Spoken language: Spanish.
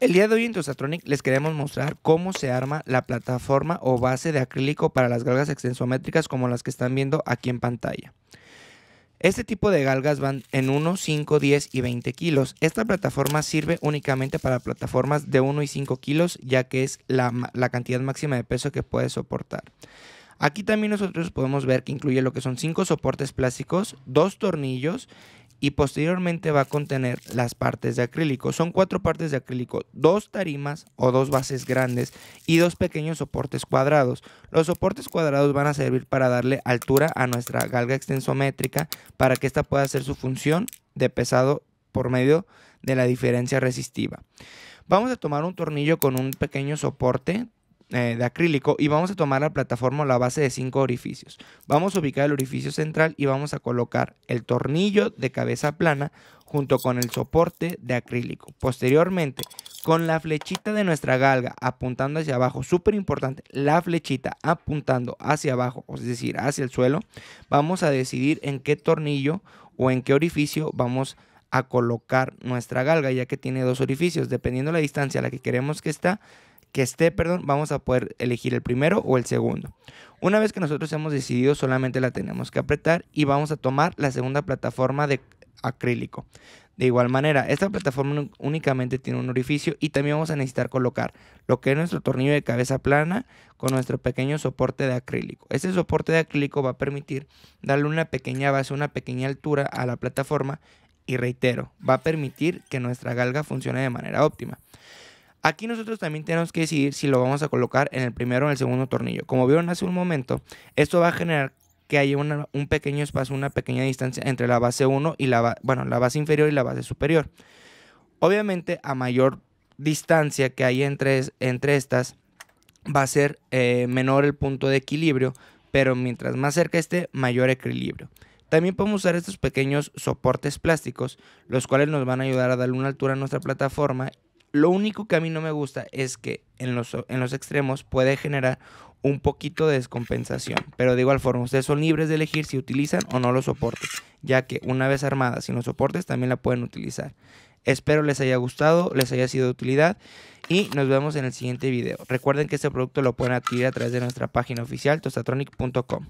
El día de hoy en Tosatronic les queremos mostrar cómo se arma la plataforma o base de acrílico para las galgas extensométricas como las que están viendo aquí en pantalla. Este tipo de galgas van en 1, 5, 10 y 20 kilos. Esta plataforma sirve únicamente para plataformas de 1 y 5 kilos, ya que es la, la, cantidad máxima de peso que puede soportar. Aquí también nosotros podemos ver que incluye lo que son 5 soportes plásticos, 2 tornillos y posteriormente va a contener las partes de acrílico. Son cuatro partes de acrílico, dos tarimas o dos bases grandes y dos pequeños soportes cuadrados. Los soportes cuadrados van a servir para darle altura a nuestra galga extensométrica para que ésta pueda hacer su función de pesado por medio de la diferencia resistiva. Vamos a tomar un tornillo con un pequeño soporte eh, de acrílico y vamos a tomar la plataforma la base de cinco orificios. Vamos a ubicar el orificio central y vamos a colocar el tornillo de cabeza plana junto con el soporte de acrílico. Posteriormente, con la flechita de nuestra galga apuntando hacia abajo, súper importante, la flechita apuntando hacia abajo, es decir, hacia el suelo, vamos a decidir en qué tornillo o en qué orificio vamos a colocar nuestra galga, ya que tiene dos orificios. Dependiendo la distancia a la que queremos que está, que esté, perdón, vamos a poder elegir el primero o el segundo. Una vez que nosotros hemos decidido, solamente la tenemos que apretar y vamos a tomar la segunda plataforma de acrílico. De igual manera, esta plataforma únicamente tiene un orificio y también vamos a necesitar colocar lo que es nuestro tornillo de cabeza plana con nuestro pequeño soporte de acrílico. Este soporte de acrílico va a permitir darle una pequeña base, una pequeña altura a la plataforma y reitero, va a permitir que nuestra galga funcione de manera óptima. Aquí nosotros también tenemos que decidir si lo vamos a colocar en el primero o en el segundo tornillo. Como vieron hace un momento, esto va a generar que haya un pequeño espacio, una pequeña distancia entre la base 1 y la, bueno, la base inferior y la base superior. Obviamente, a mayor distancia que hay entre, entre estas, va a ser eh, menor el punto de equilibrio, pero mientras más cerca esté, mayor equilibrio. También podemos usar estos pequeños soportes plásticos, los cuales nos van a ayudar a darle una altura a nuestra plataforma lo único que a mí no me gusta es que en los, en los extremos puede generar un poquito de descompensación. Pero de igual forma, ustedes son libres de elegir si utilizan o no los soportes, ya que una vez armada sin los soportes también la pueden utilizar. Espero les haya gustado, les haya sido de utilidad y nos vemos en el siguiente video. Recuerden que este producto lo pueden adquirir a través de nuestra página oficial tostatronic.com.